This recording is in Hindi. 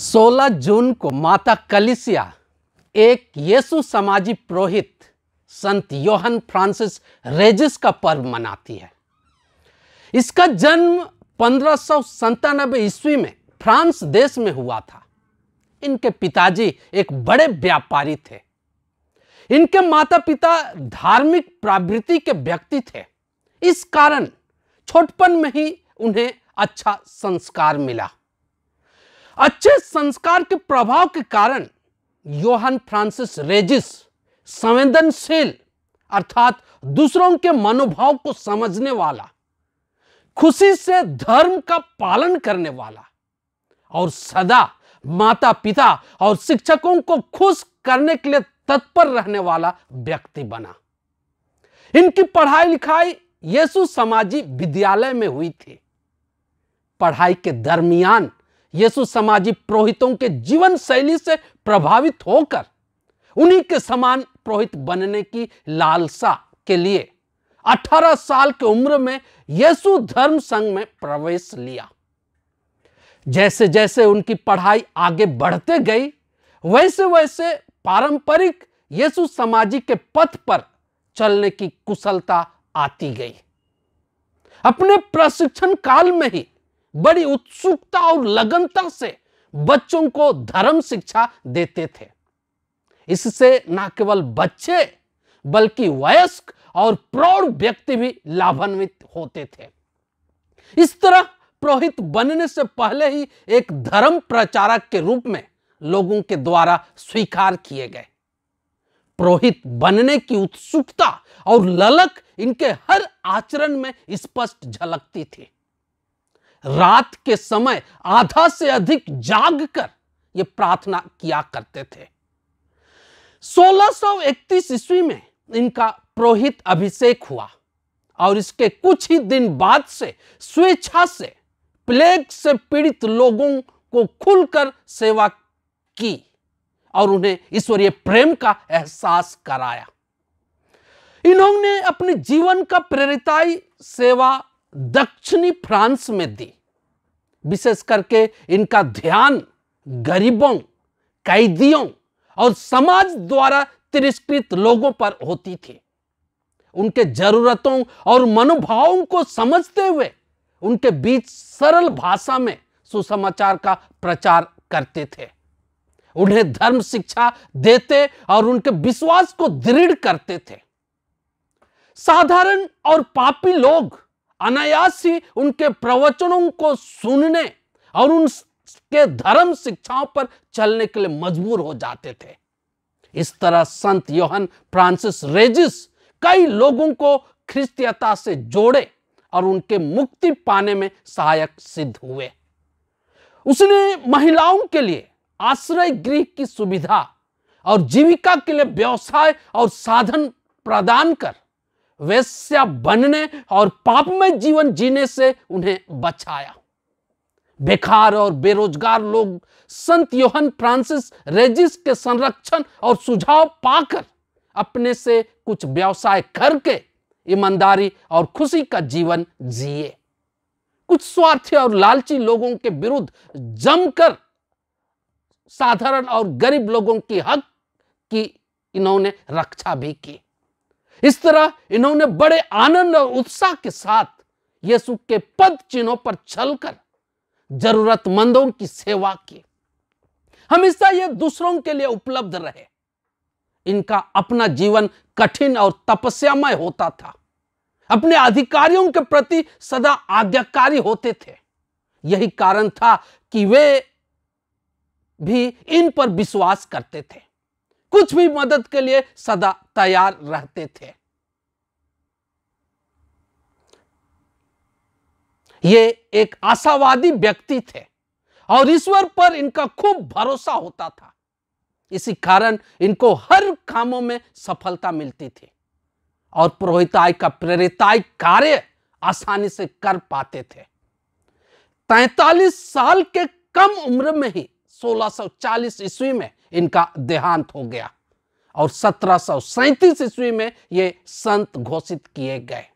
16 जून को माता कलिसिया एक यीशु समाजी पुरोहित संत योहन फ्रांसिस रेजिस का पर्व मनाती है इसका जन्म पंद्रह सौ ईस्वी में फ्रांस देश में हुआ था इनके पिताजी एक बड़े व्यापारी थे इनके माता पिता धार्मिक प्रवृत्ति के व्यक्ति थे इस कारण छोटपन में ही उन्हें अच्छा संस्कार मिला अच्छे संस्कार के प्रभाव के कारण योहान फ्रांसिस रेजिस संवेदनशील अर्थात दूसरों के मनोभाव को समझने वाला खुशी से धर्म का पालन करने वाला और सदा माता पिता और शिक्षकों को खुश करने के लिए तत्पर रहने वाला व्यक्ति बना इनकी पढ़ाई लिखाई यीशु समाजी विद्यालय में हुई थी पढ़ाई के दरमियान यीशु समाजी पुरोहितों के जीवन शैली से प्रभावित होकर उन्हीं के समान पुरोहित बनने की लालसा के लिए 18 साल की उम्र में यीशु धर्म संघ में प्रवेश लिया जैसे जैसे उनकी पढ़ाई आगे बढ़ते गई वैसे वैसे पारंपरिक यीशु समाजी के पथ पर चलने की कुशलता आती गई अपने प्रशिक्षण काल में ही बड़ी उत्सुकता और लगनता से बच्चों को धर्म शिक्षा देते थे इससे न केवल बच्चे बल्कि वयस्क और प्रौढ़ व्यक्ति भी लाभान्वित होते थे इस तरह पुरोहित बनने से पहले ही एक धर्म प्रचारक के रूप में लोगों के द्वारा स्वीकार किए गए प्रोहित बनने की उत्सुकता और ललक इनके हर आचरण में स्पष्ट झलकती थी रात के समय आधा से अधिक जाग कर ये प्रार्थना किया करते थे 1631 ईस्वी में इनका प्रोहित अभिषेक हुआ और इसके कुछ ही दिन बाद से स्वेच्छा से प्लेग से पीड़ित लोगों को खुलकर सेवा की और उन्हें ईश्वरीय प्रेम का एहसास कराया इन्होंने अपने जीवन का प्रेरिताई सेवा दक्षिणी फ्रांस में दी विशेष करके इनका ध्यान गरीबों कैदियों और समाज द्वारा तिरस्कृत लोगों पर होती थी उनके जरूरतों और मनोभावों को समझते हुए उनके बीच सरल भाषा में सुसमाचार का प्रचार करते थे उन्हें धर्म शिक्षा देते और उनके विश्वास को दृढ़ करते थे साधारण और पापी लोग अनायास ही उनके प्रवचनों को सुनने और उनके धर्म शिक्षाओं पर चलने के लिए मजबूर हो जाते थे इस तरह संत योहन फ्रांसिस रेजिस कई लोगों को ख्रिस्तीयता से जोड़े और उनके मुक्ति पाने में सहायक सिद्ध हुए उसने महिलाओं के लिए आश्रय गृह की सुविधा और जीविका के लिए व्यवसाय और साधन प्रदान कर वेश्या बनने और पाप में जीवन जीने से उन्हें बचाया बेकार और बेरोजगार लोग संत योहन फ्रांसिस रेजिस के संरक्षण और सुझाव पाकर अपने से कुछ व्यवसाय करके ईमानदारी और खुशी का जीवन जिए कुछ स्वार्थी और लालची लोगों के विरुद्ध जमकर साधारण और गरीब लोगों की हक की इन्होंने रक्षा भी की इस तरह इन्होंने बड़े आनंद और उत्साह के साथ यीशु के पद चिन्हों पर चलकर जरूरतमंदों की सेवा की हमेशा ये दूसरों के लिए उपलब्ध रहे इनका अपना जीवन कठिन और तपस्यामय होता था अपने अधिकारियों के प्रति सदा आज्ञाकारी होते थे यही कारण था कि वे भी इन पर विश्वास करते थे कुछ भी मदद के लिए सदा तैयार रहते थे ये एक आशावादी व्यक्ति थे और ईश्वर पर इनका खूब भरोसा होता था इसी कारण इनको हर कामों में सफलता मिलती थी और पुरोहिताई का प्रेरिताई कार्य आसानी से कर पाते थे तैतालीस साल के कम उम्र में ही 1640 ईस्वी में इनका देहांत हो गया और सत्रह ईस्वी में ये संत घोषित किए गए